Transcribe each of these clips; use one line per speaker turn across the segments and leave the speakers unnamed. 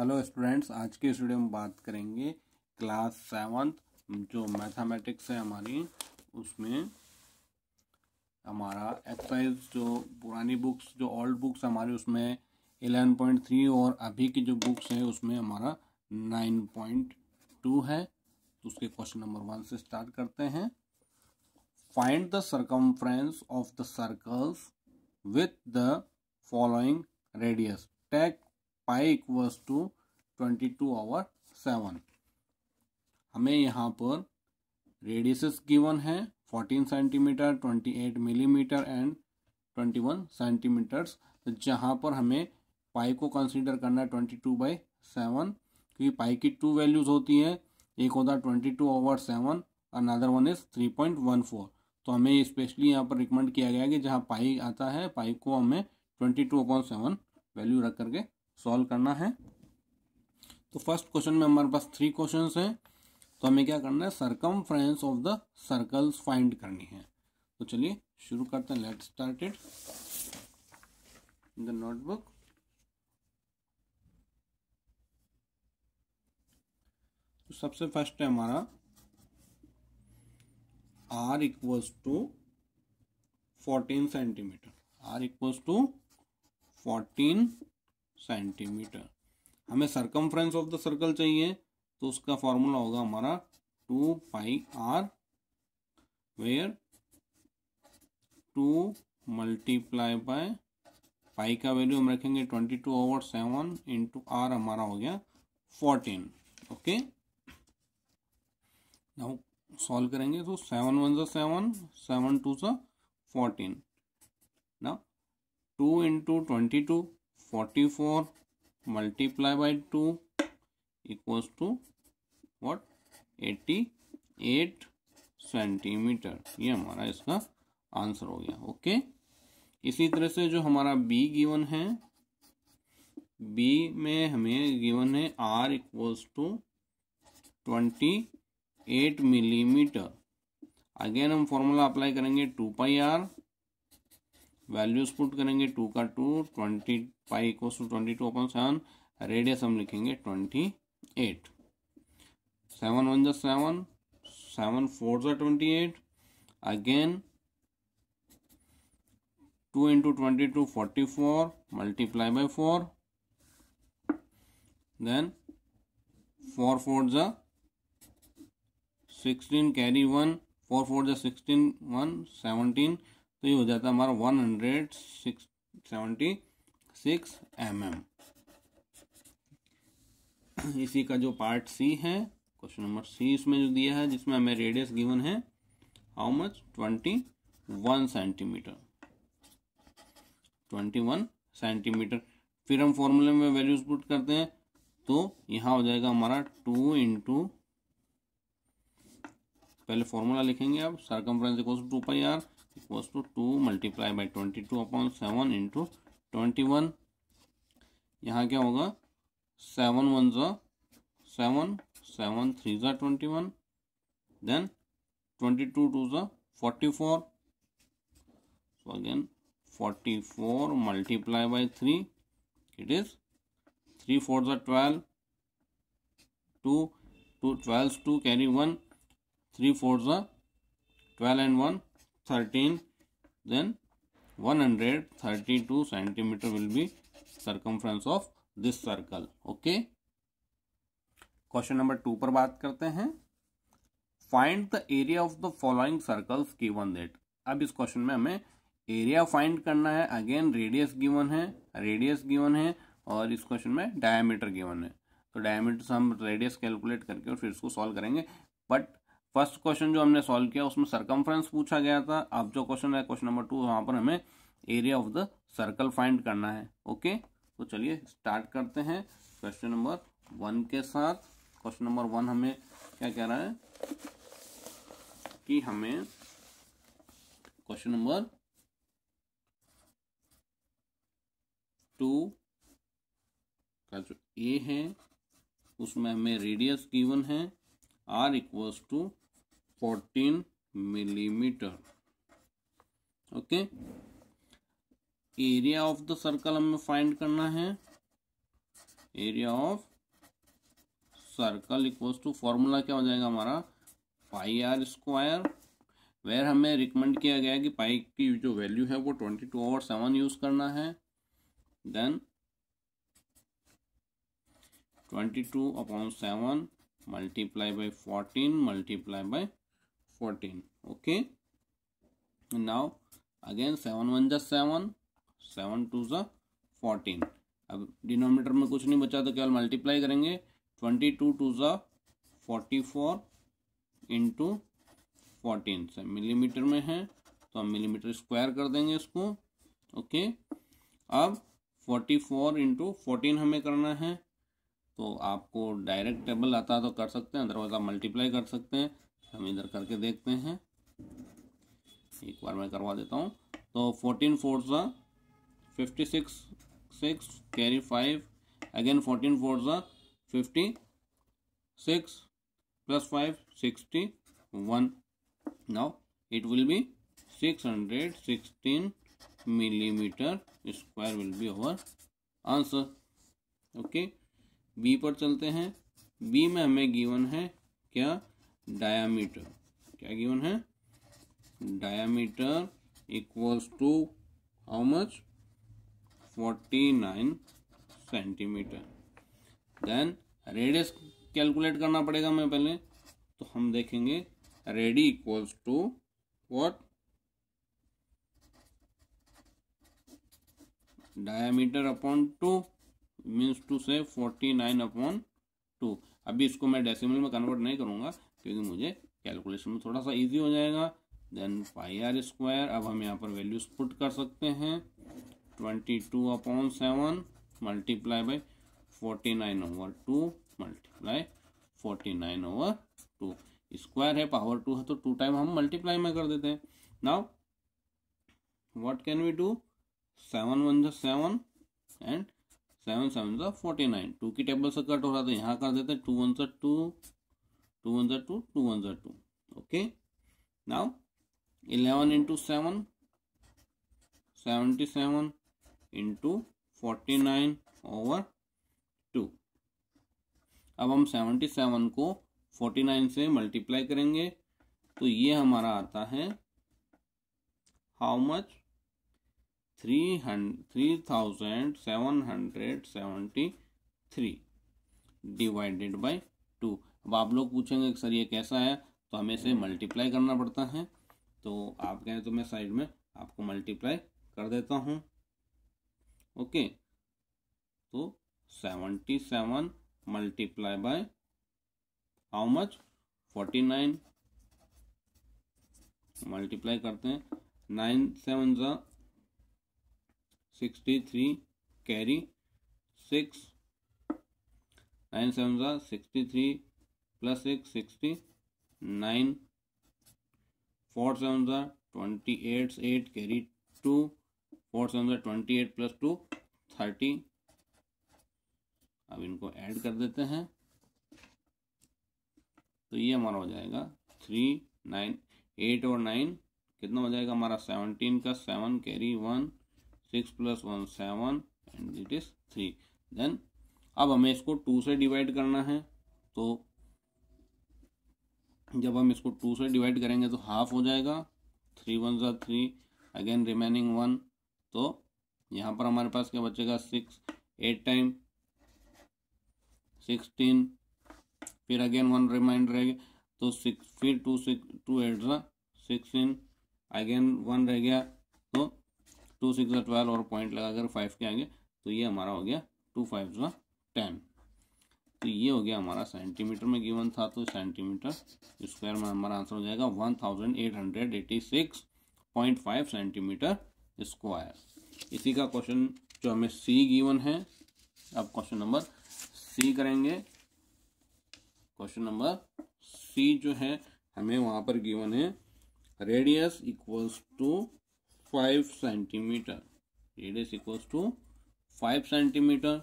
Hello students आज के studio में बात करेंगे क्लास सेवन्थ जो मैथमेटिक्स है हमारी उसमें हमारा एक्सरसाइज जो पुरानी बुक्स जो ओल्ड बुक्स हमारी उसमें एलेवन पॉइंट थ्री और अभी की जो बुक्स है उसमें हमारा नाइन पॉइंट टू है तो उसके क्वेश्चन नंबर वन से स्टार्ट करते हैं find the circumference of the circles with the following radius take pi equals to twenty two over seven हमें यहाँ पर रेडियस गिवन है fourteen centimetre twenty eight millimetre and twenty one centimetres तो जहाँ पर हमें पाई को कंसीडर करना है ट्वेंटी टू बाई सेवन क्योंकि पाई की टू वैल्यूज़ होती है एक होता है twenty two over seven another one is three point one four तो हमें स्पेशली यहाँ पर रिकमेंड किया गया है कि जहाँ पाई आता है पाई को हमें twenty two upon seven value रख करके सॉल्व करना है तो फर्स्ट क्वेश्चन में हमारे पास थ्री क्वेश्चन हैं तो हमें क्या करना है circum of the circles find करनी है तो चलिए शुरू करते हैं let start it the notebook तो सबसे फर्स्ट है हमारा R equals to fourteen centimetre R equals to fourteen centimetre हमें सरकमफ्रेंस ऑफ द सर्कल चाहिए तो उसका फॉर्मूला होगा हमारा two pi R where two multiply by pi का वैल्यू हम रखेंगे twenty two over seven into R हमारा हो गया फोर्टीन ओके नाउ सॉल्व करेंगे तो सेवन वन सा सेवन सेवन टू सा फोर्टीन ना two into twenty two forty four multiply by two equals to what eighty eight centimetre ये हमारा इसका आंसर हो गया ओके इसी तरह से जो हमारा बी गिवन है बी में हमें गिवन है R equals to twenty eight millimetre again हम फॉर्मूला अप्लाई करेंगे two pi R values put करेंगे टू का two twenty five equal to twenty two upon seven radius हम लिखेंगे ट्वेंटी एट सेवन वन जो सेवन सेवन फोर जो twenty eight again two into twenty two forty four multiply by four then four four जो sixteen carry one four four जो sixteen one seventeen तो ये हो जाता है हमारा one hundred six seventy six M M इसी का जो पार्ट सी है क्वेश्चन नंबर सी इसमें जो दिया है जिसमें हमें रेडियस गिवन है how much twenty one centimetre twenty one centimetre फिर हम फॉर्मूले में वैल्यूज पुट करते हैं तो यहाँ हो जाएगा हमारा टू इंटू पहले फॉर्मूला लिखेंगे आप circum equals to pi R equals to two multiply by twenty two upon seven into twenty one यहाँ क्या होगा सेवन वन ज सेवन सेवन थ्री ज twenty one then twenty two two जो forty four so again forty four multiply by three it is three four ज twelve two two twelve two carry one three four ज twelve and one thirteen, then thirty-two centimeter will be circumference of this circle okay question number two पर बात करते हैं find the area of the following circles given that. अब इस question में हमें area find करना है अगेन रेडियस गिवन है रेडियस गिवन है और इस क्वेश्चन में डायमीटर गिवन है तो डायमीटर हम रेडियस कैलकुलेट करके और फिर इसको सॉल्व करेंगे बट फर्स्ट क्वेश्चन जो हमने सॉल्व किया उसमें सरकमफ्रेंस पूछा गया था अब जो क्वेश्चन है क्वेश्चन नंबर टू वहां पर हमें area of the circle find करना है ओके तो चलिए स्टार्ट करते हैं क्वेश्चन नंबर वन के साथ क्वेश्चन नंबर वन हमें क्या कह रहा है कि हमें क्वेश्चन नंबर टू का जो ए है उसमें हमें रेडियस गिवन है R equals to fourteen millimetre okay area of the circle हमें फाइंड करना है area of circle equals to formula क्या हो जाएगा हमारा पाई आर स्क्वायर वेयर हमें रिकमेंड किया गया कि पाई की जो वैल्यू है वो ट्वेंटी टू और सेवन यूज करना है then twenty two upon seven multiply by fourteen multiply by 14 okay and now again 7 one जा 7 7 टू जा 14 अब डिनोमिनेटर में कुछ नहीं बचा तो केवल मल्टीप्लाई करेंगे 22 टू टू जा 44 फोर इंटू फोर्टीन मिलीमीटर में है तो हम मिलीमीटर स्क्वायर कर देंगे इसको ओके अब 44 फोर इंटू फोर्टीन हमें करना है तो आपको डायरेक्ट टेबल आता है तो कर सकते हैं अदरवाइज आप मल्टीप्लाई कर सकते हैं हम इधर करके देखते हैं एक बार मैं करवा देता हूँ तो फोर्टीन फोर सा fifty six six carry five again fourteen four सा fifty six plus five sixty one now be six hundred sixteen millimetre square will be our answer okay B पर चलते हैं बी में हमें गिवन है क्या diameter क्या गिवन है diameter equals to how much forty nine centimetre then radius calculate करना पड़ेगा हमें पहले तो हम देखेंगे ready equals to what diameter upon two means two से फोर्टी नाइन अपॉन टू अभी इसको मैं डेसिमल में कन्वर्ट नहीं करूंगा क्योंकि मुझे कैलकुलेशन में थोड़ा सा इजी हो जाएगा देन पाई आर स्क्वायर अब हम यहाँ पर वैल्यूज पुट कर सकते हैं twenty two upon seven multiply by forty nine over two multiply forty nine over two square है पावर टू है तो टू टाइम हम मल्टीप्लाई में कर देते हैं now what can we do seven one जो सेवन एंड सेवन सेवन जो फोर्टी नाइन टू की टेबल से कट हो रहा था तो यहाँ कर देते हैं टू वन से two two one are two two ones are two. Okay. Now, eleven into seven, seventy-seven into forty-nine over two. अब हम सेवेंटी सेवन को फोर्टी नाइन से मल्टीप्लाई करेंगे तो ये हमारा आता है how much three hundred three thousand seven hundred seventy three divided by two अब आप लोग पूछेंगे सर ये कैसा है तो हमें इसे मल्टीप्लाई करना पड़ता है तो आप कहें तो मैं साइड में आपको मल्टीप्लाई कर देता हूँ ओके तो seventy seven multiply by how much forty nine multiply करते हैं नाइन सेवन ज़ा sixty three carry six nine seven ज़ा sixty three plus six sixty nine four seven सा twenty eight eight carry two four seven सा twenty eight plus two thirty अब इनको add कर देते हैं तो ये हमारा हो जाएगा थ्री नाइन एट और नाइन कितना हो जाएगा हमारा सेवनटीन का seven carry one six plus one seven and it is three then अब हमें इसको टू से डिवाइड करना है तो जब हम इसको टू से डिवाइड करेंगे तो हाफ हो जाएगा थ्री वन ज़ा थ्री अगेन रिमेनिंग वन तो यहाँ पर हमारे पास क्या बचेगा सिक्स एट टाइम सिक्सटीन फिर अगेन वन रिमाइंड रहेगा तो सिक्स फिर टू सिक्स टू एट ज़ा सिक्सटीन अगेन वन रह गया तो टू सिक्स ज़ा ट्वेल्व और पॉइंट लगाकर फाइव के आगे तो ये हमारा हो गया टू फाइव ज़ा टेन तो ये हो गया हमारा सेंटीमीटर में गिवन था तो सेंटीमीटर स्क्वायर में हमारा आंसर हो जाएगा one thousand eight hundred eighty six point five centimetre square इसी का क्वेश्चन जो हमें सी गिवन है अब क्वेश्चन नंबर सी करेंगे क्वेश्चन नंबर सी जो है हमें वहां पर गिवन है radius equals to five centimetre radius equals to five centimetre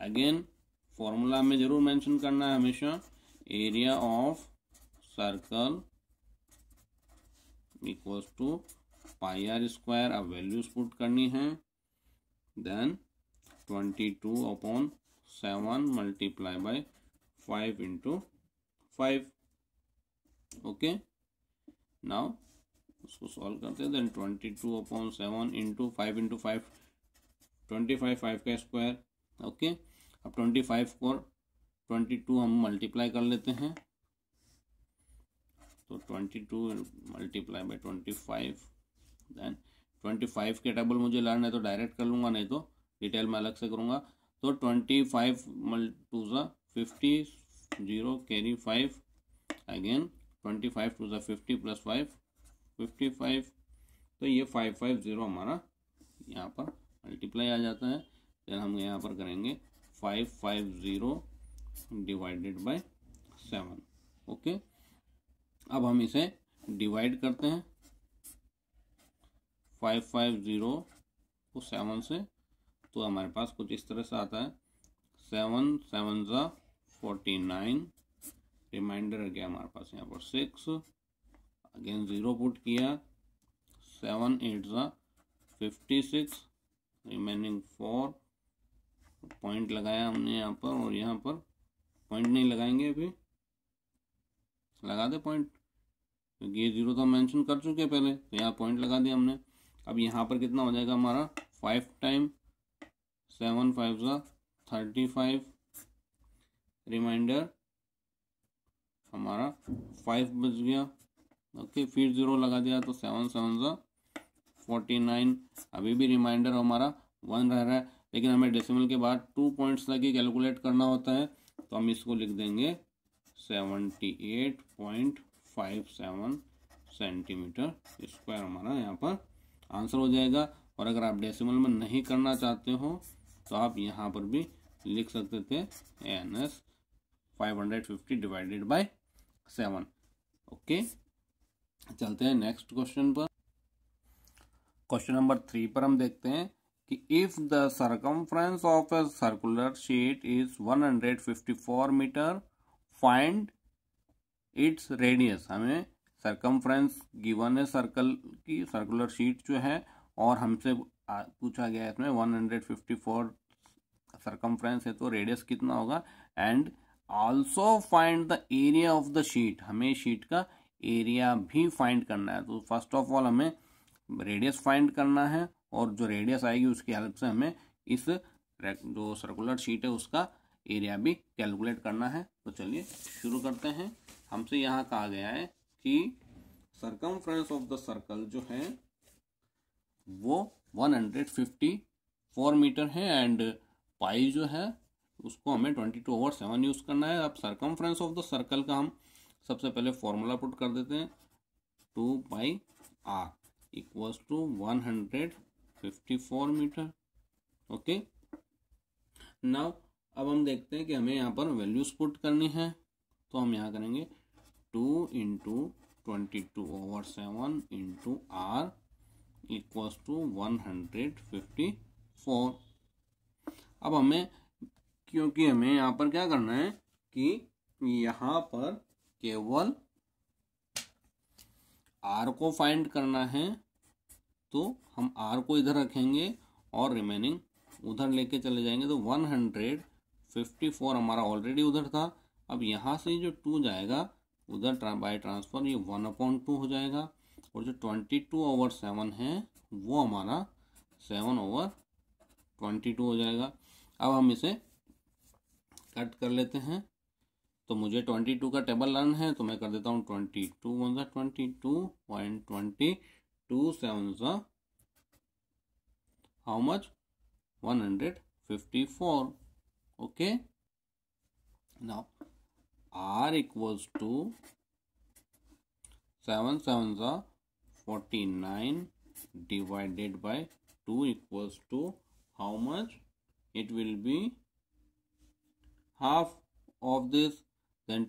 again formula में जरूर मेंशन करना है हमेशा area of circle equals to pi are square अब वैल्यूज पुट करनी है then twenty two upon seven multiply by five into five okay now उसको solve करते हैं then twenty two upon seven into five into five twenty five five का square okay okay? अब twenty five को twenty two हम multiply कर लेते हैं तो twenty two multiply by twenty five then twenty five के टेबल मुझे लाना है तो डायरेक्ट कर लूँगा नहीं तो डिटेल में अलग से करूँगा तो ट्वेंटी फाइव मल two fifty zero carry five again twenty five two ज़ा fifty plus five fifty five तो ये फाइव फाइव ज़ीरो हमारा यहाँ पर मल्टीप्लाई आ जाता है देन हम यहाँ पर करेंगे five five zero divided by seven okay अब हम इसे डिवाइड करते हैं फाइव फाइव ज़ीरो को सेवन से तो हमारे पास कुछ इस तरह से आता है सेवन सेवन ज़ा फोर्टी नाइन रिमाइंडर आ गया हमारे पास यहाँ पर सिक्स अगेन ज़ीरो पुट किया सेवन एट ज़ा fifty six remaining four point लगाया हमने यहाँ पर और यहाँ पर पॉइंट नहीं लगाएंगे अभी लगा दे पॉइंट क्योंकि ये जीरो तो हम मैंशन कर चुके हैं पहले तो यहाँ पॉइंट लगा दिया हमने अब यहाँ पर कितना हो जाएगा हमारा फाइव टाइम सेवन फाइव ज़ा थर्टी फाइव रिमाइंडर हमारा फाइव बज गया ओके फिर ज़ीरो लगा दिया तो सेवन सेवन ज़ा फोर्टी नाइन अभी भी रिमाइंडर हमारा वन रह रहा है लेकिन हमें डेसिमल के बाद टू पॉइंट्स लगे कैलकुलेट करना होता है तो हम इसको लिख देंगे seventy eight point five seven centimetre square हमारा यहाँ पर आंसर हो जाएगा और अगर आप डेसिमल में नहीं करना चाहते हो तो आप यहाँ पर भी लिख सकते थे N S five hundred fifty divided by seven okay चलते हैं नेक्स्ट क्वेश्चन पर क्वेश्चन नंबर थ्री पर हम देखते हैं कि if the circumference of a circular sheet is 154 metre find its radius हमें सरकमफ्रेंस गिवन है सर्कल की सर्कुलर शीट जो है और हमसे पूछा गया है इसमें 154 सरकमफ्रेंस है तो रेडियस कितना होगा and also find the area of the sheet हमें शीट का एरिया भी फाइंड करना है तो फर्स्ट ऑफ ऑल हमें रेडियस फाइंड करना है और जो रेडियस आएगी उसकी हेल्प से हमें इस जो सर्कुलर शीट है उसका एरिया भी कैलकुलेट करना है तो चलिए शुरू करते हैं हमसे यहाँ कहा गया है कि सरकम ऑफ द सर्कल जो है वो 154 मीटर है एंड पाई जो है उसको हमें 22 ओवर सेवन यूज़ करना है अब सरकम ऑफ द सर्कल का हम सबसे पहले फॉर्मूला पुट कर देते हैं two pi R equals to one hundred 54 metre okay now अब हम देखते हैं कि हमें यहाँ पर वैल्यूज पुट करनी है तो हम यहाँ करेंगे two into twenty two over seven into R equals to one hundred fifty four अब हमें क्योंकि हमें यहाँ पर क्या करना है कि यहाँ पर केवल आर को फाइंड करना है तो हम आर को इधर रखेंगे और रिमेनिंग उधर लेके चले जाएंगे तो वन हंड्रेड फिफ्टी फोर हमारा ऑलरेडी उधर था अब यहाँ से जो टू जाएगा उधर बाई ट्रांसफ़र ये वन अपॉइंट टू हो जाएगा और जो ट्वेंटी टू ओवर सेवन है वो हमारा सेवन ओवर ट्वेंटी टू हो जाएगा अब हम इसे कट कर लेते हैं तो मुझे ट्वेंटी टू का टेबल लर्न है तो मैं कर देता हूँ twenty two one twenty two point twenty 2 are how much 154 okay now r equals to 7 sevens are 49 divided by 2 equals to how much it will be half of this then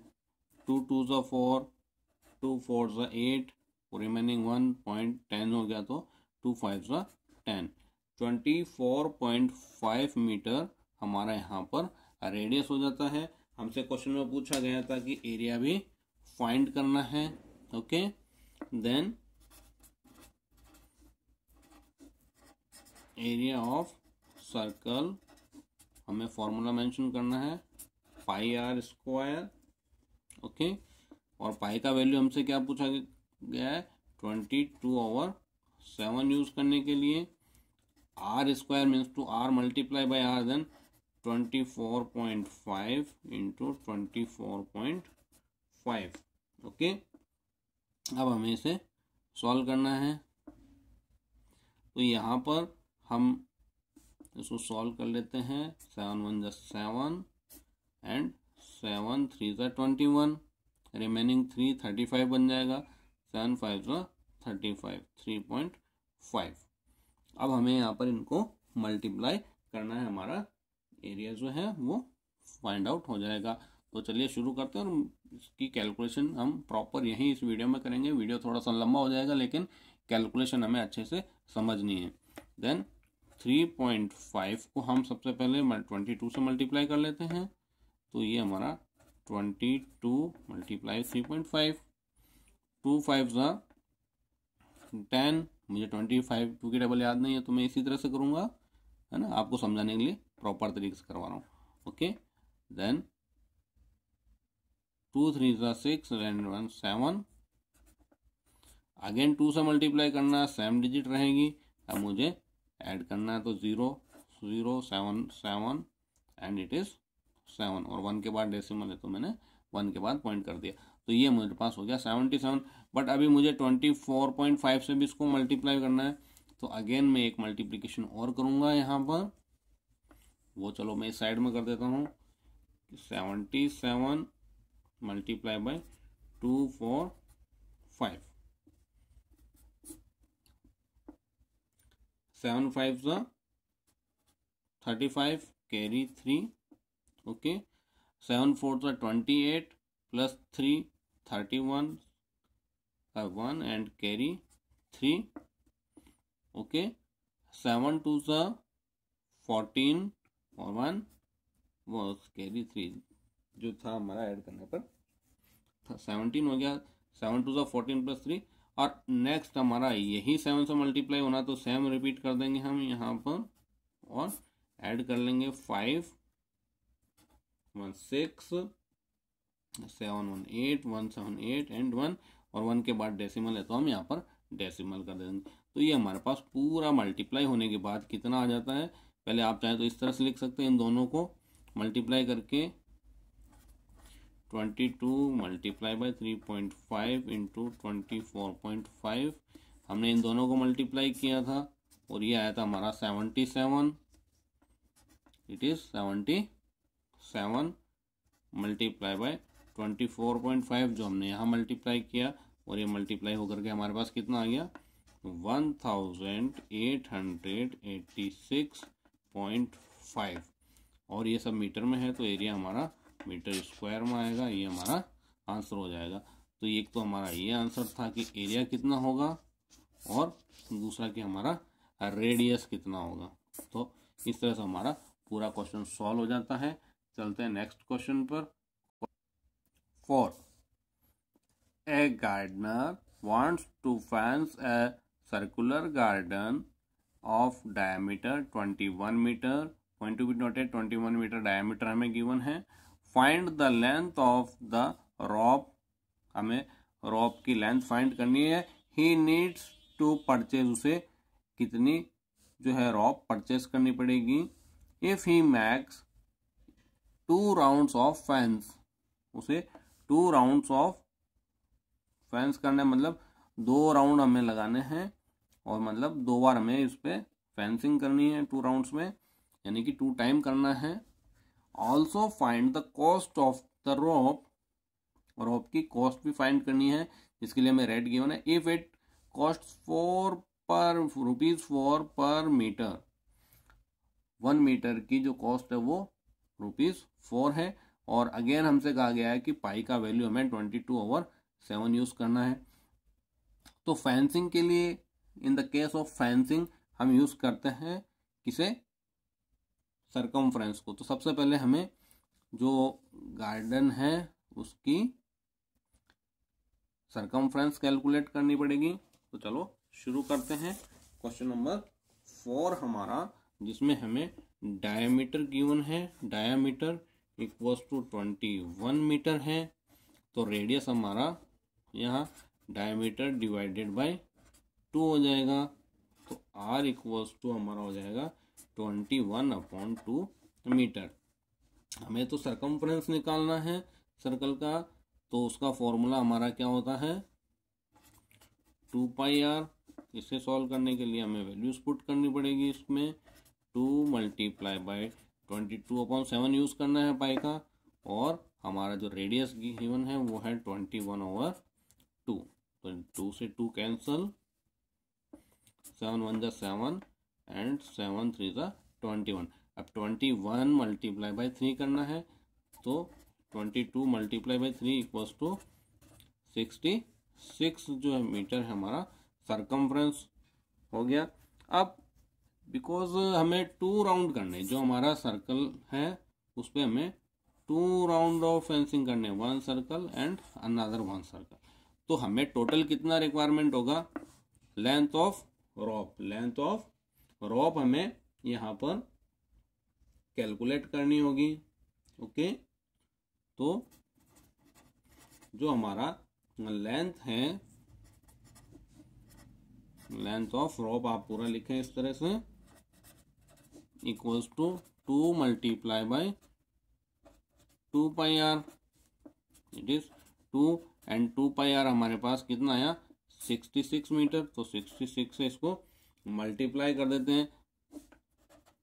2 2s are 4 2 4s are 8 remaining one point ten हो गया तो two five सा ten twenty four point five metre हमारा यहाँ पर radius हो जाता है हमसे क्वेश्चन में पूछा गया था कि एरिया भी फाइंड करना है okay then area of circle हमें फॉर्मूला मेंशन करना है पाई आर स्क्वायर ओके और पाई का वैल्यू हमसे क्या पूछा गया गया है twenty two over seven use करने के लिए R square means two R multiply by R then twenty four point five into twenty four point five okay अब हमें इसे सॉल्व करना है तो यहाँ पर हम इसको सॉल्व कर लेते हैं सेवन वन जै सेवन एंड सेवन थ्री जै twenty one remaining three thirty five बन जाएगा सेवन फाइव जो thirty five three point five अब हमें यहाँ पर इनको मल्टीप्लाई करना है हमारा एरिया जो है वो फाइंड आउट हो जाएगा तो चलिए शुरू करते हैं और इसकी कैलकुलेशन हम प्रॉपर यहीं इस वीडियो में करेंगे वीडियो थोड़ा सा लंबा हो जाएगा लेकिन कैलकुलेशन हमें अच्छे से समझनी है देन 3.5 को हम सबसे पहले 22 से मल्टीप्लाई कर लेते हैं तो ये हमारा 22 two multiply three point five two five ज़ा टेन मुझे ट्वेंटी फाइव टू की डबल याद नहीं है तो मैं इसी तरह से करूँगा है ना आपको समझाने के लिए प्रॉपर तरीके से करवा रहा हूँ ओके देन टू थ्री ज़ा six and one seven again two से मल्टीप्लाई करना सेम डिजिट रहेगी अब मुझे ऐड करना है तो zero zero seven seven and it is seven और वन के बाद डेसिमल है तो मैंने वन के बाद पॉइंट कर दिया तो ये मेरे पास हो गया सेवेंटी सेवन बट अभी मुझे ट्वेंटी फोर पॉइंट फाइव से भी इसको मल्टीप्लाई करना है तो अगेन मैं एक मल्टीप्लीकेशन और करूँगा यहाँ पर वो चलो मैं इस साइड में कर देता हूँ seventy seven multiply by two four five seven five सा thirty five carry three okay seven four सा twenty eight plus three thirty one one and carry three okay seven two सा फोर्टीन और one वो carry three जो था हमारा add करने पर सेवनटीन हो गया सेवन टू सा फोर्टीन प्लस थ्री और नेक्स्ट हमारा यही सेवन से मल्टीप्लाई होना तो सेम रिपीट कर देंगे हम यहाँ पर और ऐड कर लेंगे five one six seven one eight one seven eight and one और वन के बाद डेसिमल है तो हम यहाँ पर डेसिमल कर देंगे तो ये हमारे पास पूरा मल्टीप्लाई होने के बाद कितना आ जाता है पहले आप चाहें तो इस तरह से लिख सकते हैं इन दोनों को मल्टीप्लाई करके twenty two multiply by three point five into twenty four point five हमने इन दोनों को मल्टीप्लाई किया था और ये आया था हमारा seventy seven it is seventy seven multiply by twenty four point five जो हमने यहाँ मल्टीप्लाई किया और ये मल्टीप्लाई होकर के हमारे पास कितना आ गया one thousand eight hundred eighty six point five और ये सब मीटर में है तो एरिया हमारा मीटर स्क्वायर में आएगा ये हमारा आंसर हो जाएगा तो एक तो हमारा ये आंसर था कि एरिया कितना होगा और दूसरा कि हमारा रेडियस कितना होगा तो इस तरह से हमारा पूरा क्वेश्चन सॉल्व हो जाता है चलते हैं नेक्स्ट क्वेश्चन पर 4. A gardener wants to fence a circular garden of diameter 21 meter. Point to be noted 21 meter diameter हमें given है. Find the length of the rope. हमें rope की length find करनी है. He needs to purchase उसे कितनी जो है रॉप परचेस करनी पड़ेगी if he makes two rounds of fence उसे टू राउंड ऑफ फेंस करने मतलब दो राउंड हमें लगाने हैं और मतलब दो बार हमें इस पर फेंसिंग करनी है टू राउंड्स में यानी कि टू टाइम करना है also find the cost of the rope rope की कॉस्ट भी फाइंड करनी है इसके लिए हमें रेट गिवन है if it cost four per rupees four per metre one metre की जो कॉस्ट है वो रुपीज फोर है और अगेन हमसे कहा गया है कि पाई का वैल्यू हमें twenty two over seven use करना है तो फैंसिंग के लिए in the case of fencing हम यूज करते हैं किसे सरकम को तो सबसे पहले हमें जो गार्डन है उसकी सरकम कैलकुलेट करनी पड़ेगी तो चलो शुरू करते हैं क्वेश्चन नंबर फोर हमारा जिसमें हमें डायमीटर गिवन है diameter equals to twenty one metre है तो रेडियस हमारा यहाँ डायमीटर डिवाइडेड बाय टू हो जाएगा तो आर इक्वल्स टू हमारा हो जाएगा twenty one upon two metre हमें तो सरकमफ्रेंस निकालना है सर्कल का तो उसका फॉर्मूला हमारा क्या होता है टू पाई आर इसे सॉल्व करने के लिए हमें वैल्यूज पुट करनी पड़ेगी इसमें two multiply by twenty two upon seven use करना है पाई का और हमारा जो रेडियस गिवन है वो है ट्वेंटी वन ओवर टू तो टू से टू कैंसल सेवन वन जा सेवन एंड सेवन थ्री जा ट्वेंटी वन अब twenty one multiply by three करना है तो twenty two multiply by three equals to sixty six जो है मीटर है हमारा सरकमफ्रेंस हो गया अब बिकॉज uh, हमें टू राउंड करने जो हमारा सर्कल है उस पर हमें टू राउंड ऑफ फेंसिंग करने one circle and another one circle तो हमें टोटल कितना रिक्वायरमेंट होगा length of rope length of rope हमें यहाँ पर कैलकुलेट करनी होगी ओके तो जो हमारा लेंथ है लेंथ ऑफ रॉप आप पूरा लिखें इस तरह से equals to two multiply by two pi R it is two and two pi R हमारे पास कितना आया सिक्सटी सिक्स मीटर तो सिक्सटी सिक्स से इसको मल्टीप्लाई कर देते हैं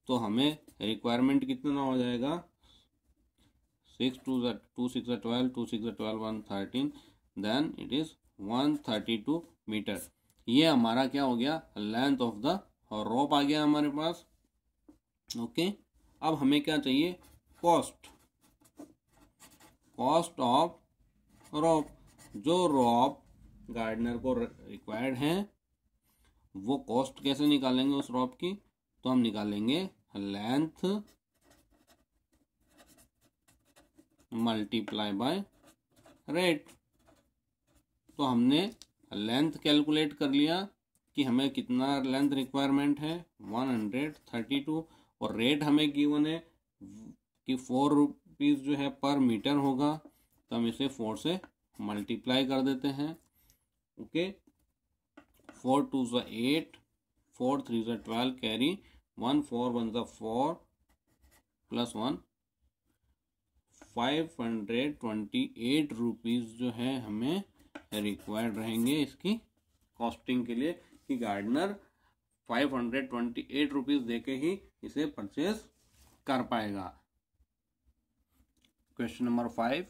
तो हमें रिक्वायरमेंट कितना हो जाएगा six two two six twelve two six twelve one thirteen then it is one thirty two metre ये हमारा क्या हो गया लेंथ ऑफ द रोप आ गया हमारे पास ओके अब हमें क्या चाहिए कॉस्ट कॉस्ट ऑफ रॉप जो रॉप गार्डनर को रिक्वायर्ड है वो कॉस्ट कैसे निकालेंगे उस रॉप की तो हम निकालेंगे लेंथ मल्टीप्लाई बाय रेट तो हमने लेंथ कैलकुलेट कर लिया कि हमें कितना लेंथ रिक्वायरमेंट है वन हंड्रेड थर्टी टू और रेट हमें गिवन है कि फोर रुपीज़ जो है पर मीटर होगा तो हम इसे फोर से मल्टीप्लाई कर देते हैं ओके फोर टू ज एट फोर थ्री ज twelve carry one four one ज four plus one five hundred twenty eight rupees जो है हमें रिक्वायर्ड रहेंगे इसकी कॉस्टिंग के लिए कि gardener five hundred twenty eight rupees दे ही इसे परचेस कर पाएगा question number five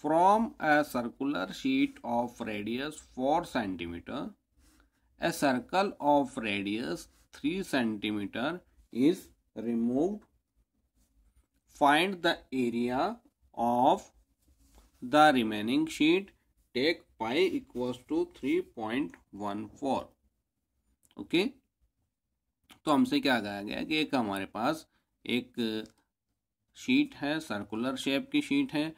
from a circular sheet of radius four centimetre a circle of radius three centimetre is remove find the area of the remaining sheet take pi equals to three point one four okay तो हमसे क्या कहा गया कि एक हमारे पास एक sheet है सर्कुलर शेप की शीट है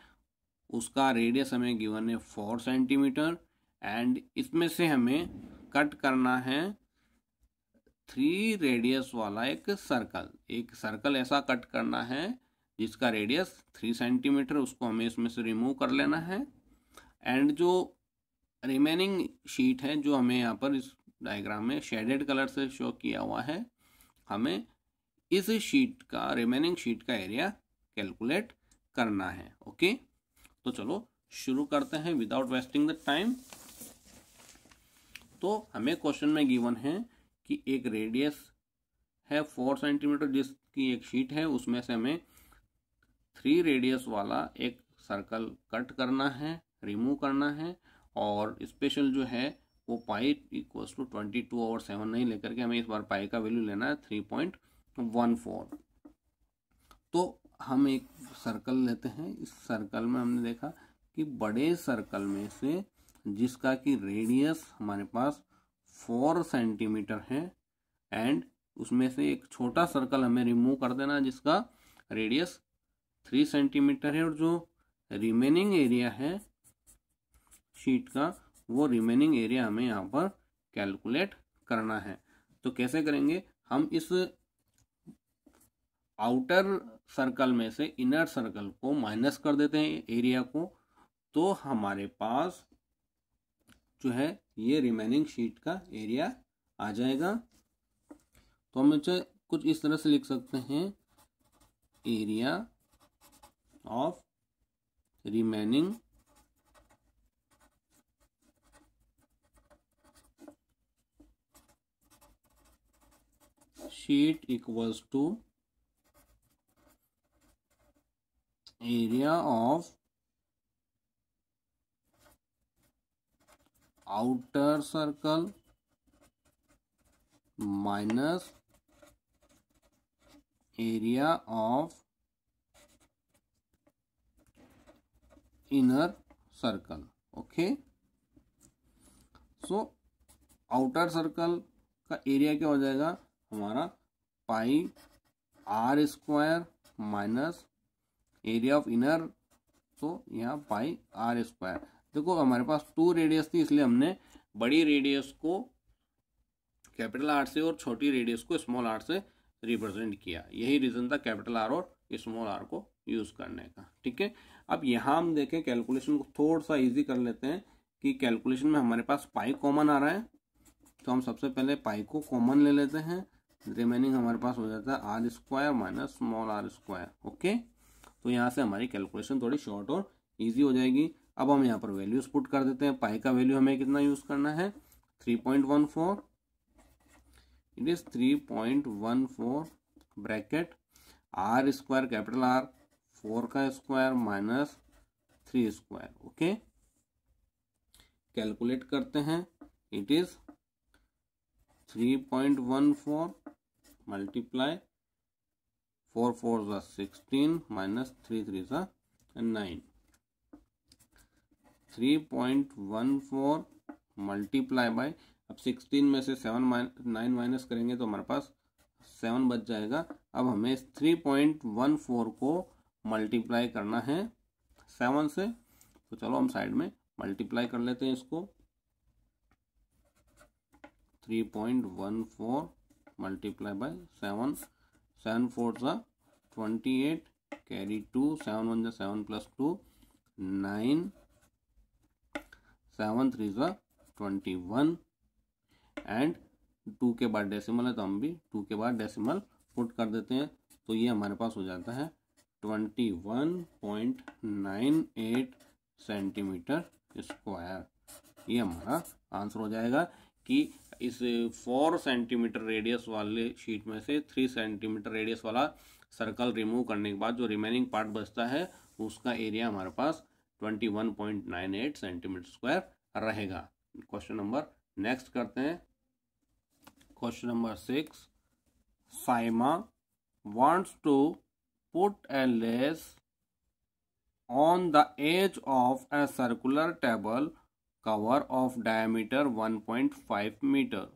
उसका रेडियस हमें गिवन है फोर सेंटीमीटर एंड इसमें से हमें कट करना है थ्री रेडियस वाला एक सर्कल एक सर्कल ऐसा कट करना है जिसका रेडियस थ्री सेंटीमीटर उसको हमें इसमें से रिमूव कर लेना है एंड जो रिमेनिंग शीट है जो हमें यहाँ पर इस डायग्राम में शेडेड कलर से शो किया हुआ है हमें इस शीट का रिमेनिंग शीट का एरिया कैलकुलेट करना है ओके तो चलो शुरू करते हैं विदाउट वेस्टिंग द टाइम तो हमें क्वेश्चन में गिवन है कि एक रेडियस है फोर सेंटीमीटर जिसकी एक शीट है उसमें से हमें थ्री रेडियस वाला एक सर्कल कट करना है रिमूव करना है और स्पेशल जो है वो pi equals to twenty two और सेवन नहीं लेकर के हमें इस बार पाई का वैल्यू लेना है थ्री पॉइंट वन फोर तो हम एक सर्कल लेते हैं इस सर्कल में हमने देखा कि बड़े सर्कल में से जिसका कि रेडियस हमारे पास फोर सेंटीमीटर है एंड उसमें से एक छोटा सर्कल हमें रिमूव कर देना जिसका रेडियस थ्री सेंटीमीटर है और जो रिमेनिंग एरिया है शीट का वो रिमेनिंग एरिया हमें यहाँ पर कैलकुलेट करना है तो कैसे करेंगे हम इस आउटर सर्कल में से इनर सर्कल को माइनस कर देते हैं एरिया को तो हमारे पास जो है ये रिमेनिंग शीट का एरिया आ जाएगा तो हम इसे कुछ इस तरह से लिख सकते हैं area of remaining sheet equals to area of outer circle minus area of inner circle okay so outer circle का एरिया क्या हो जाएगा हमारा pi are square minus area of inner तो यहाँ पाई आर स्क्वायर देखो हमारे पास टू रेडियस थी इसलिए हमने बड़ी रेडियस को कैपिटल आर से और छोटी रेडियस को स्मॉल आर से रिप्रेजेंट किया यही रीज़न था कैपिटल आर और स्मॉल आर को यूज़ करने का ठीक है अब यहाँ हम देखें कैलकुलेशन को थोड़ा सा इजी कर लेते हैं कि कैलकुलेशन में हमारे पास पाई कॉमन आ रहा है तो हम सबसे पहले पाई को कॉमन ले लेते हैं रिमेनिंग हमारे पास हो जाता है R square minus small R square okay तो यहाँ से हमारी कैलकुलेशन थोड़ी शॉर्ट और ईजी हो जाएगी अब हम यहाँ पर वैल्यूज पुट कर देते हैं पाई का वैल्यू हमें कितना यूज करना है three point one four it is three point one four bracket R square capital R four का square minus three square okay calculate करते हैं it is three point one four multiply four four ज sixteen minus three three ज़ा nine three point one four multiply by अब sixteen में से seven mine nine minus करेंगे तो हमारे पास सेवन बच जाएगा अब हमें थ्री पॉइंट वन फोर को मल्टीप्लाई करना है सेवन से तो चलो हम साइड में मल्टीप्लाई कर लेते हैं इसको three point one four multiply multiply सेवन 7 7 fours are 28 carry 2 7 1 is plus two nine seven three सा ट्वेंटी वन एंड टू के बाद डेसिमल है तो हम भी टू के बाद डेसिमल पुट कर देते हैं तो ये हमारे पास हो जाता है twenty one point nine eight centimetre square ये हमारा आंसर हो जाएगा कि इस फोर सेंटीमीटर रेडियस वाले शीट में से थ्री सेंटीमीटर रेडियस वाला सर्कल रिमूव करने के बाद जो रिमेनिंग पार्ट बचता है उसका एरिया हमारे पास 21.98 सेंटीमीटर स्क्वायर रहेगा क्वेश्चन नंबर नेक्स्ट करते हैं question number six Saima wants to put a lace on the edge of a circular table cover of diameter 1.5 meter.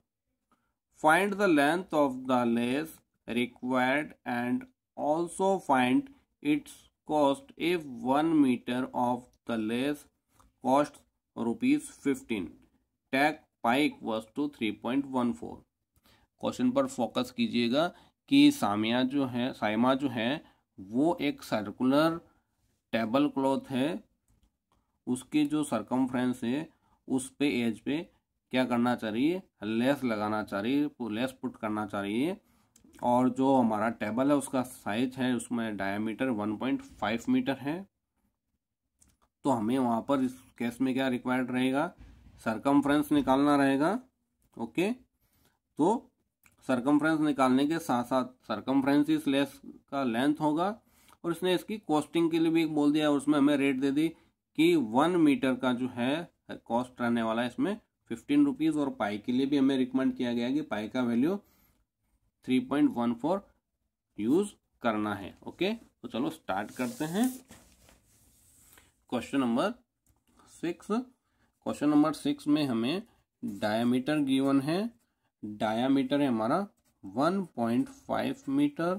Find the length of the lace required and also find its cost if 1 meter of the lace costs rupees 15. Tag pi equals to 3.14. Question पर focus कीजिएगा कि सामिया जो है साइमा जो है वो एक circular table cloth है उसके जो सरकमफ्रेंस है उस पे एज पे क्या करना चाहिए लेस लगाना चाहिए लेस पुट करना चाहिए और जो हमारा टेबल है उसका साइज है उसमें डायामीटर 1.5 मीटर है तो हमें वहाँ पर इस केस में क्या रिक्वायर्ड रहेगा सरकमफ्रेंस निकालना रहेगा ओके तो सरकमफ्रेंस निकालने के साथ साथ सरकमफ्रेंस इस लेस का लेंथ होगा और इसने इसकी कॉस्टिंग के लिए भी एक बोल दिया और उसमें हमें रेट दे दी कि वन मीटर का जो है कॉस्ट रहने वाला है इसमें फिफ्टीन रुपीज़ और पाई के लिए भी हमें रिकमेंड किया गया कि पाई का value three point one four use करना है ओके तो चलो स्टार्ट करते हैं question number six question number six में हमें डायमीटर गिवन है डायामीटर है हमारा one point five metre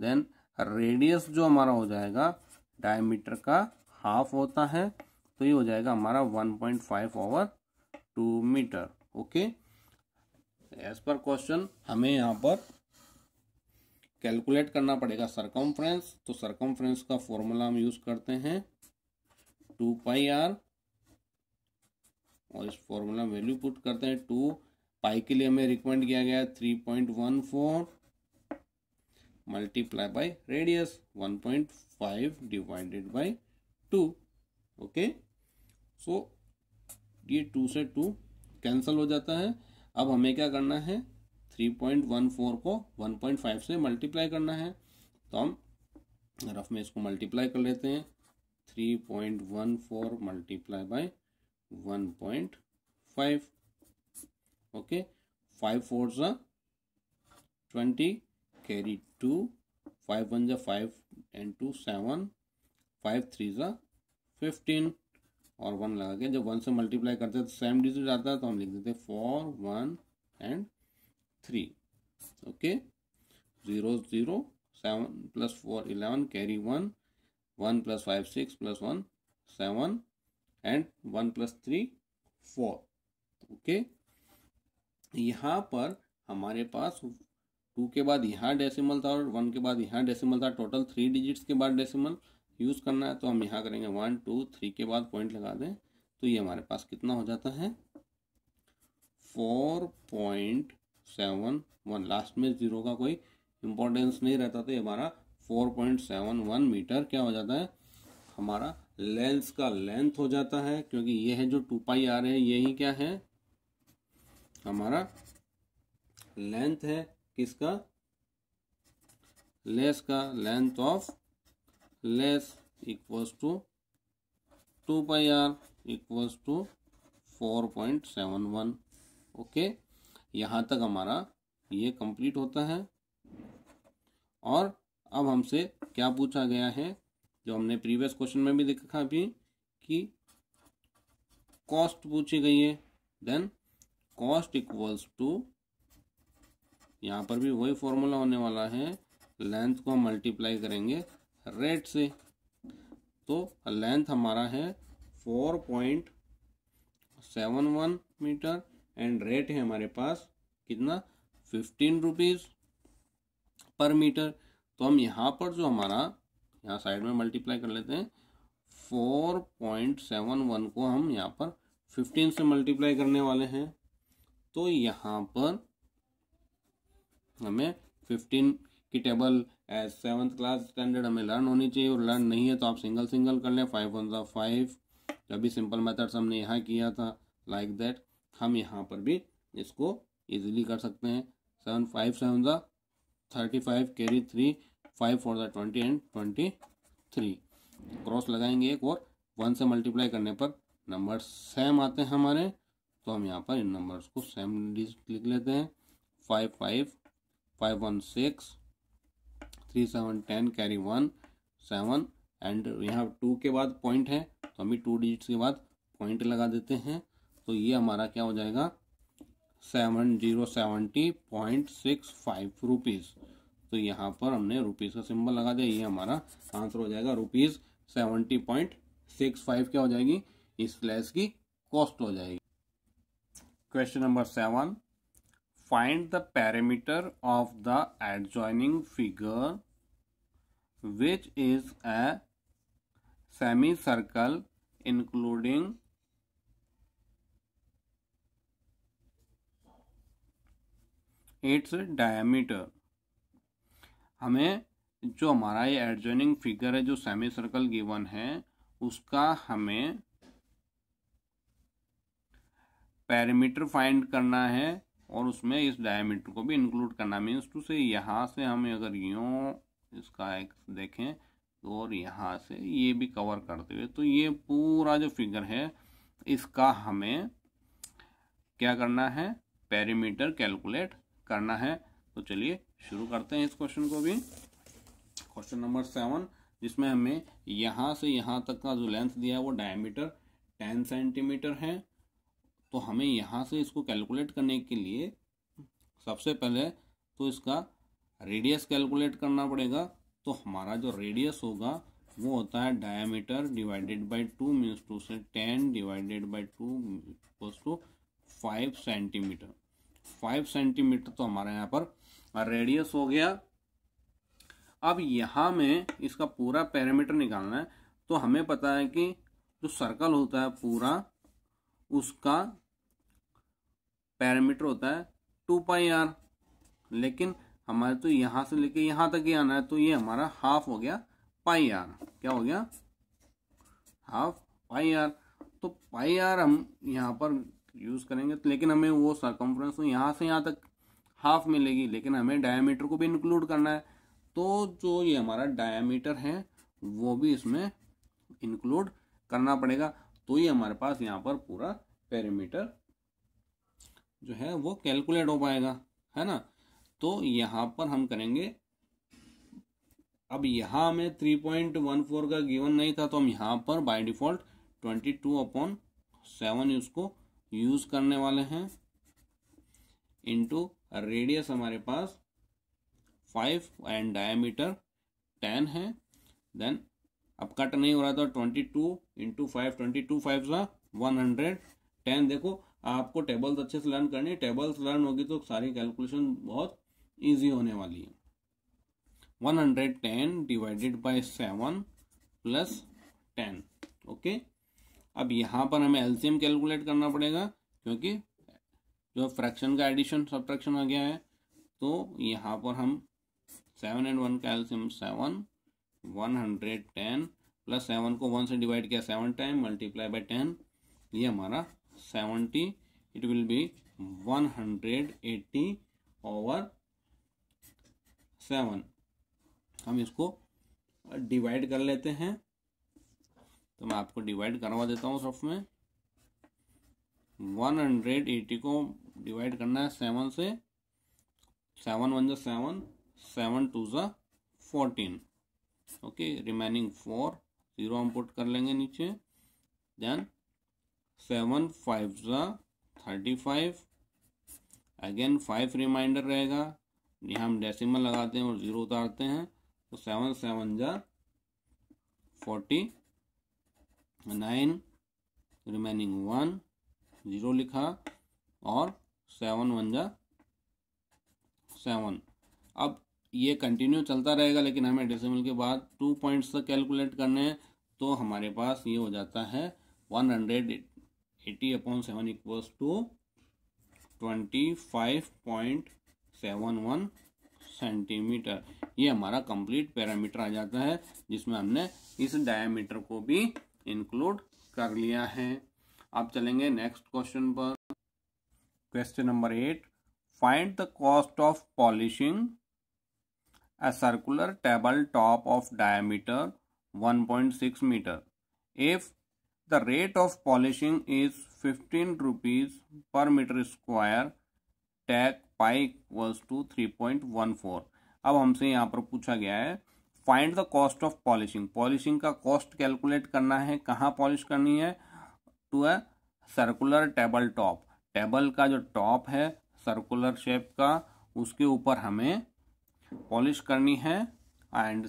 then radius जो हमारा हो जाएगा डायमीटर का हाफ होता है तो ये हो जाएगा हमारा 1.5 point over two metre okay edge पर क्वेश्चन हमें यहाँ पर कैलकुलेट करना पड़ेगा सरकमफ्रेंस तो सरकमफ्रेंस का फॉर्मूला हम यूज करते हैं टू पाई आर और इस फॉर्मूला वैल्यू पुट करते हैं टू पाई के लिए हमें रिकमेंड किया गया three point one four multiply by radius one point five divided by two okay so ये टू से टू कैंसिल हो जाता है अब हमें क्या करना है थ्री पॉइंट वन फोर को वन पॉइंट फाइव से मल्टीप्लाई करना है तो हम रफ में इसको मल्टीप्लाई कर लेते हैं three point one four multiply by one point five okay five four सा twenty carry two five one जा five and two seven five three ज़ा फिफ्टीन और वन लगा के जब वन से मल्टीप्लाई करते हैं तो सेम डिजिट आता है तो हम लिख देते हैं four one and three okay zero zero seven plus four eleven carry one one plus five six plus one seven and one plus three four okay यहाँ पर हमारे पास टू के बाद यहाँ डेसिमल था और वन के बाद यहाँ डेसिमल था टोटल थ्री डिजिट्स के बाद डेसिमल यूज़ करना है तो हम यहाँ करेंगे वन टू थ्री के बाद पॉइंट लगा दें तो ये हमारे पास कितना हो जाता है four point seven one last में ज़ीरो का कोई इम्पोर्टेंस नहीं रहता तो ये हमारा four point seven one metre क्या हो जाता है हमारा लेंस का लेंथ हो जाता है क्योंकि ये है जो टू पाई आ आर है यही क्या है हमारा लेंथ है किसका लेस का length of less equals to 2 pi r equals to 4.71 okay यहाँ तक हमारा ये कंप्लीट होता है और अब हमसे क्या पूछा गया है जो हमने प्रीवियस क्वेश्चन में भी देखा अभी कि कॉस्ट पूछी गई है देन कॉस्ट इक्वल्स टू यहाँ पर भी वही फॉर्मूला होने वाला है लेंथ को मल्टीप्लाई करेंगे रेड से तो लेंथ हमारा है four point seven one meter and rate है हमारे पास कितना फिफ्टीन रुपीज़ पर मीटर तो हम यहाँ पर जो हमारा यहाँ साइड में मल्टीप्लाई कर लेते हैं फोर पॉइंट सेवन वन को हम यहाँ पर फिफ्टीन से मल्टीप्लाई करने वाले हैं तो यहाँ पर हमें फिफ्टीन की table as seventh class standard हमें लर्न होनी चाहिए और लर्न नहीं है तो आप सिंगल सिंगल कर लें फाइव वन ज़ा फाइव जब भी सिंपल मेथड्स हमने यहाँ किया था लाइक like दैट हम यहाँ पर भी इसको ईजिली कर सकते हैं सेवन फाइव सेवन ज़ा thirty five carry three five four ज़ा twenty and twenty three cross लगाएंगे एक और वन से मल्टीप्लाई करने पर नंबर सेम आते हैं हमारे तो हम यहाँ पर इन नंबर्स को सेम लिख लेते हैं five five five one six three seven ten carry one seven and यहाँ टू के बाद पॉइंट है तो हम टू डिजिट्स के बाद पॉइंट लगा देते हैं तो ये हमारा क्या हो जाएगा seven zero seventy point six five rupees तो यहाँ पर हमने रुपीज़ का सिंबल लगा दिया ये हमारा आंसर हो जाएगा rupees seventy point six five क्या हो जाएगी इस फ्लैश की कॉस्ट हो जाएगी question number seven find the perimeter of the adjoining figure which is a semicircle including its diameter हमें जो हमारा ये एडजॉइनिंग फिगर है जो सेमी सर्कल गिवन है उसका हमें पैरामीटर फाइंड करना है और उसमें इस डायमीटर को भी इंक्लूड करना मीन्स टू से यहाँ से हम अगर यूँ इसका एक देखें तो और यहाँ से ये भी कवर करते हुए तो ये पूरा जो फिगर है इसका हमें क्या करना है पैरीमीटर कैलकुलेट करना है तो चलिए शुरू करते हैं इस क्वेश्चन को भी क्वेश्चन नंबर सेवन जिसमें हमें यहाँ से यहाँ तक का जो लेंथ दिया है वो डायमीटर टेन सेंटीमीटर है तो हमें यहाँ से इसको कैलकुलेट करने के लिए सबसे पहले तो इसका रेडियस कैलकुलेट करना पड़ेगा तो हमारा जो रेडियस होगा वो होता है diameter divided by two means two से ten divided by two equals to five centimeter five centimeter तो हमारे यहाँ पर रेडियस हो गया अब यहाँ में इसका पूरा पैरामीटर निकालना है तो हमें पता है कि जो सर्कल होता है पूरा उसका पैरामीटर होता है टू पाई आर लेकिन हमारे तो यहाँ से लेके यहाँ तक ही आना है तो ये हमारा हाफ हो गया पाई आर क्या हो गया हाफ पाई आर तो पाई आर हम यहाँ पर यूज़ करेंगे तो लेकिन हमें वो सरकमफ्रेंस तो यहाँ से यहाँ तक हाफ मिलेगी लेकिन हमें डायमीटर को भी इंक्लूड करना है तो जो ये हमारा डायमीटर है वो भी इसमें इंक्लूड करना पड़ेगा तो ये हमारे पास यहाँ पर पूरा पैरामीटर जो है वो कैलकुलेट हो पाएगा है ना तो यहाँ पर हम करेंगे अब यहाँ हमें थ्री पॉइंट वन फोर का गिवन नहीं था तो हम यहाँ पर by default twenty two upon seven उसको यूज करने वाले हैं इनटू रेडियस हमारे पास फाइव एंड डायमीटर टेन है देन अब कट नहीं हो रहा था twenty two into five twenty two five सा वन हंड्रेड टेन देखो आपको टेबल्स अच्छे से लर्न करनी है टेबल्स लर्न होगी तो सारी कैलकुलेशन बहुत ईजी होने वाली है one hundred ten divided by seven plus ten okay अब यहाँ पर हमें एलसीएम कैलकुलेट करना पड़ेगा क्योंकि जो फ्रैक्शन का एडिशन सब्ट्रैक्शन आ गया है तो यहाँ पर हम सेवन एंड वन का LCM seven one hundred ten plus seven को वन से डिवाइड किया seven time multiply by ten ये हमारा seventy it will be one hundred eighty over seven हम इसको डिवाइड कर लेते हैं तो मैं आपको डिवाइड करवा देता हूँ सब में वन हंड्रेड एटी को डिवाइड करना है सेवन से सेवन वन जो सेवन सेवन टू जो fourteen okay remaining four zero हम पुट कर लेंगे नीचे देन सेवन फाइव ज़ा thirty five again five remainder रहेगा यहाँ हम डेसिमल लगाते हैं और ज़ीरो उतारते हैं तो सेवन सेवन ज़ा forty nine remaining one zero लिखा और सेवन वन ज़ा सेवन अब ये कंटिन्यू चलता रहेगा लेकिन हमें डेसिमल के बाद टू पॉइंट्स कैलकुलेट करने हैं तो हमारे पास ये हो जाता है one hundred eighty upon seven equals to twenty five point seven one centimeter ये हमारा कंप्लीट पैरामीटर आ जाता है जिसमें हमने इस डायमीटर को भी इंक्लूड कर लिया है अब चलेंगे नेक्स्ट क्वेश्चन पर question number eight find the cost of polishing a circular table top of diameter 1.6 meter if The rate of polishing is 15 rupees per meter square. Tag pi equals to 3.14. अब हमसे यहां पर पूछा गया है find the cost of polishing polishing का cost calculate करना है कहाँ पॉलिश करनी है to a circular table top table का जो टॉप है सर्कुलर शेप का उसके ऊपर हमें पॉलिश करनी है एंड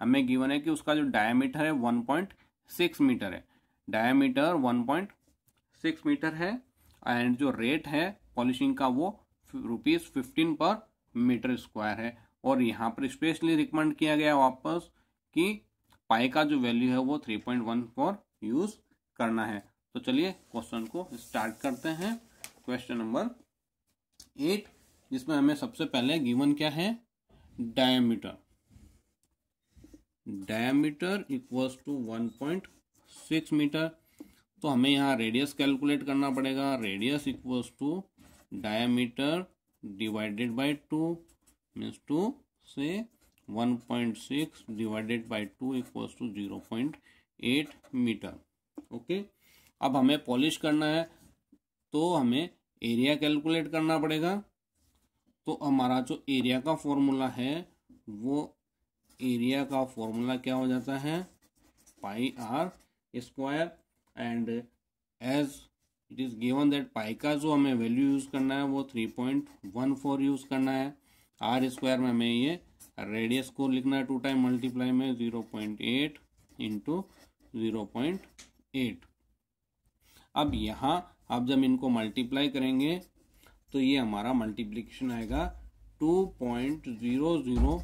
हमें गिवन है कि उसका जो डायमीटर है 1.6 मीटर है डायमीटर 1.6 मीटर है एंड जो रेट है पॉलिशिंग का वो rupees fifteen per meter square है और यहाँ पर स्पेशली रिकमेंड किया गया वापस कि पाई का जो वैल्यू है वो three point one four use करना है तो चलिए क्वेश्चन को स्टार्ट करते हैं क्वेश्चन नंबर एट जिसमें हमें सबसे पहले गिवन क्या है diameter diameter equals to one point six metre तो हमें यहाँ रेडियस कैलकुलेट करना पड़ेगा radius equals to diameter divided by two means two से one point six divided by two equals to zero point eight meter okay अब हमें polish करना है तो हमें एरिया कैलकुलेट करना पड़ेगा तो हमारा जो एरिया का फॉर्मूला है वो एरिया का फॉर्मूला क्या हो जाता है pi are square and as it is given that pi का जो हमें वैल्यू यूज़ करना है वो three point one four use करना है आर स्क्वायर में हमें ये रेडियस को लिखना है टू टाइम मल्टीप्लाई में zero point eight into zero point eight अब यहाँ आप जब इनको मल्टीप्लाई करेंगे तो ये हमारा मल्टीप्लीकेशन आएगा two point zero zero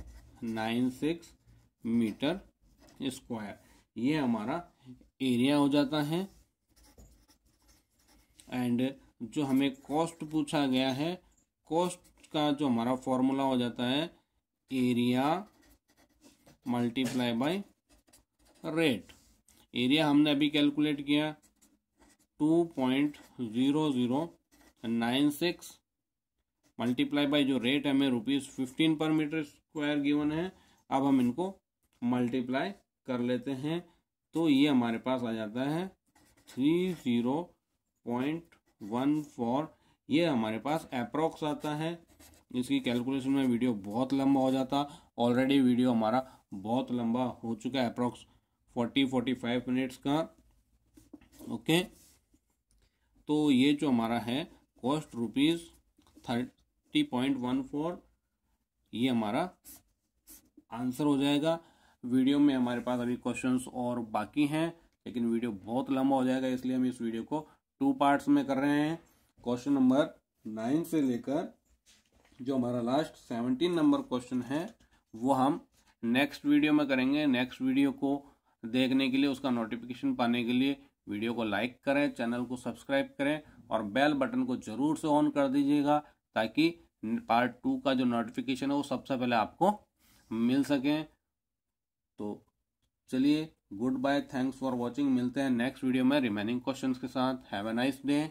nine six meter square ये हमारा एरिया हो जाता है एंड जो हमें कॉस्ट पूछा गया है कॉस्ट का जो हमारा फॉर्मूला हो जाता है area multiply by rate area हमने अभी कैलकुलेट किया two point zero zero nine six multiply by जो रेट हमें rupees fifteen per meter square given है अब हम इनको मल्टीप्लाई कर लेते हैं तो ये हमारे पास आ जाता है three zero point one four ये हमारे पास अप्रोक्स आता है इसकी कैलकुलेशन में वीडियो बहुत लंबा हो जाता ऑलरेडी वीडियो हमारा बहुत लंबा हो चुका है approx forty forty five minutes का ओके तो ये जो हमारा है cost rupees thirty point one four ये हमारा आंसर हो जाएगा वीडियो में हमारे पास अभी क्वेश्चंस और बाकी हैं लेकिन वीडियो बहुत लंबा हो जाएगा इसलिए हम इस वीडियो को टू पार्ट्स में कर रहे हैं क्वेश्चन नंबर नाइन से लेकर जो हमारा लास्ट सेवनटीन नंबर क्वेश्चन है वो हम नेक्स्ट वीडियो में करेंगे नेक्स्ट वीडियो को देखने के लिए उसका नोटिफिकेशन पाने के लिए वीडियो को लाइक करें चैनल को सब्सक्राइब करें और बेल बटन को जरूर से ऑन कर दीजिएगा ताकि पार्ट टू का जो नोटिफिकेशन है वो सबसे पहले आपको मिल सकें तो चलिए good bye thanks for watching मिलते हैं नेक्स्ट वीडियो में रिमेनिंग क्वेश्चन के साथ हैव ए नाइस डे